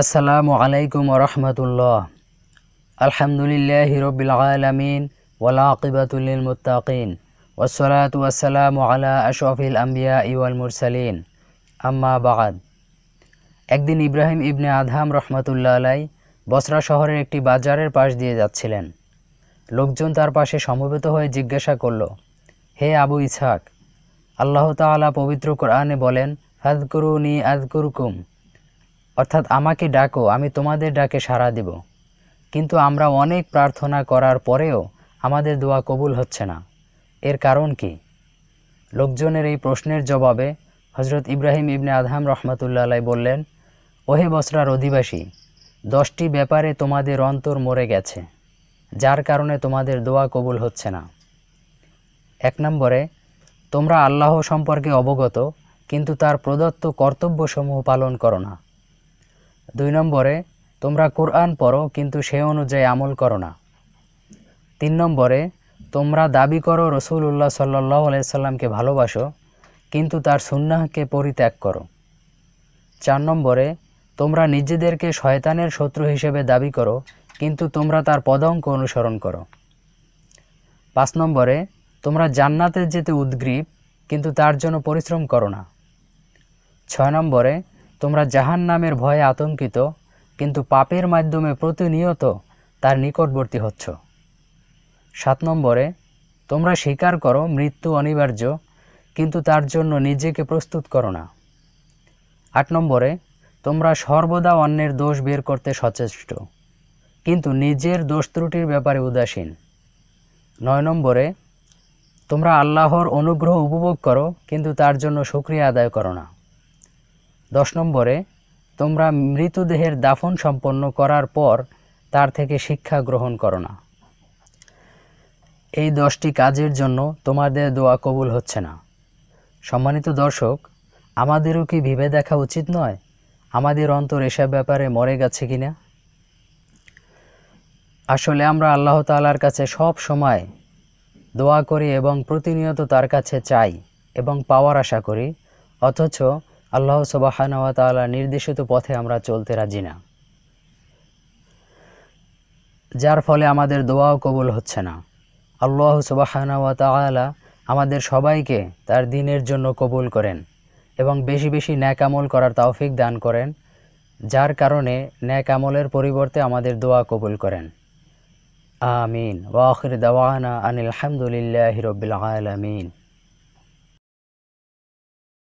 আসসালামু আলাইকুম রহমতুল্লাহ আলহামদুলিল্লাহ হিরবিল আলমিন ওলাকিবাতুল মুতাকিন ওসলাত ওয়াসালাম আলা আশফিল আম্বিয়া ইউল মুরসালিন আম্মা বাগাদ একদিন ইব্রাহিম ইবনে আধাম রহমতুল্লা আলাই বসরা শহরের একটি বাজারের পাশ দিয়ে যাচ্ছিলেন লোকজন তার পাশে সমবেত হয়ে জিজ্ঞাসা করল হে আবু ইছাক আল্লাহ তালা পবিত্র কোরআনে বলেন আদকুরুনি কুরকুম অর্থাৎ আমাকে ডাকো আমি তোমাদের ডাকে সাড়া দেব কিন্তু আমরা অনেক প্রার্থনা করার পরেও আমাদের দোয়া কবুল হচ্ছে না এর কারণ কি লোকজনের এই প্রশ্নের জবাবে হজরত ইব্রাহিম ইবনে আধাম রহমতুল্লাহ বললেন ওহে বসরার অধিবাসী দশটি ব্যাপারে তোমাদের অন্তর মরে গেছে যার কারণে তোমাদের দোয়া কবুল হচ্ছে না এক নম্বরে তোমরা আল্লাহ সম্পর্কে অবগত কিন্তু তার প্রদত্ত কর্তব্যসমূহ পালন করো না দুই নম্বরে তোমরা কোরআন পড়ো কিন্তু সে অনুযায়ী আমল করো না তিন নম্বরে তোমরা দাবি করো রসুল উল্লাহ সাল্লাহ আলাইসাল্লামকে ভালোবাসো কিন্তু তার সুন্নাহকে পরিত্যাগ করো চার নম্বরে তোমরা নিজেদেরকে শয়তানের শত্রু হিসেবে দাবি করো কিন্তু তোমরা তার পদঙ্ক অনুসরণ করো পাঁচ নম্বরে তোমরা জান্নাতের যেতে উদ্গ্রীব কিন্তু তার জন্য পরিশ্রম করো না ছয় নম্বরে তোমরা জাহান নামের ভয়ে আতঙ্কিত কিন্তু পাপের মাধ্যমে প্রতিনিয়ত তার নিকটবর্তী হচ্ছ সাত নম্বরে তোমরা স্বীকার করো মৃত্যু অনিবার্য কিন্তু তার জন্য নিজেকে প্রস্তুত করো না আট নম্বরে তোমরা সর্বদা অন্যের দোষ বের করতে সচেষ্ট কিন্তু নিজের দোষ ত্রুটির ব্যাপারে উদাসীন নয় নম্বরে তোমরা আল্লাহর অনুগ্রহ উপভোগ করো কিন্তু তার জন্য সুক্রিয়া আদায় করো না দশ নম্বরে তোমরা মৃতদেহের দাফন সম্পন্ন করার পর তার থেকে শিক্ষা গ্রহণ করো না এই দশটি কাজের জন্য তোমাদের দোয়া কবুল হচ্ছে না সম্মানিত দর্শক আমাদেরও কি ভেবে দেখা উচিত নয় আমাদের অন্তর এসব ব্যাপারে মরে গেছে কিনা আসলে আমরা আল্লাহ তালার কাছে সব সময় দোয়া করি এবং প্রতিনিয়ত তার কাছে চাই এবং পাওয়ার আশা করি অথচ আল্লাহ সবাহানওয়া তালা নির্দেশিত পথে আমরা চলতে রাজি না যার ফলে আমাদের দোয়াও কবুল হচ্ছে না আল্লাহ সুবাহানওয়া তালা আমাদের সবাইকে তার দিনের জন্য কবুল করেন এবং বেশি বেশি ন্যাকামল করার তৌফিক দান করেন যার কারণে ন্যাকামলের পরিবর্তে আমাদের দোয়া কবুল করেন আমিন ওয়াখির দাওয়ানা আনিল হামদুলিল্লাহ রবিল আলমিন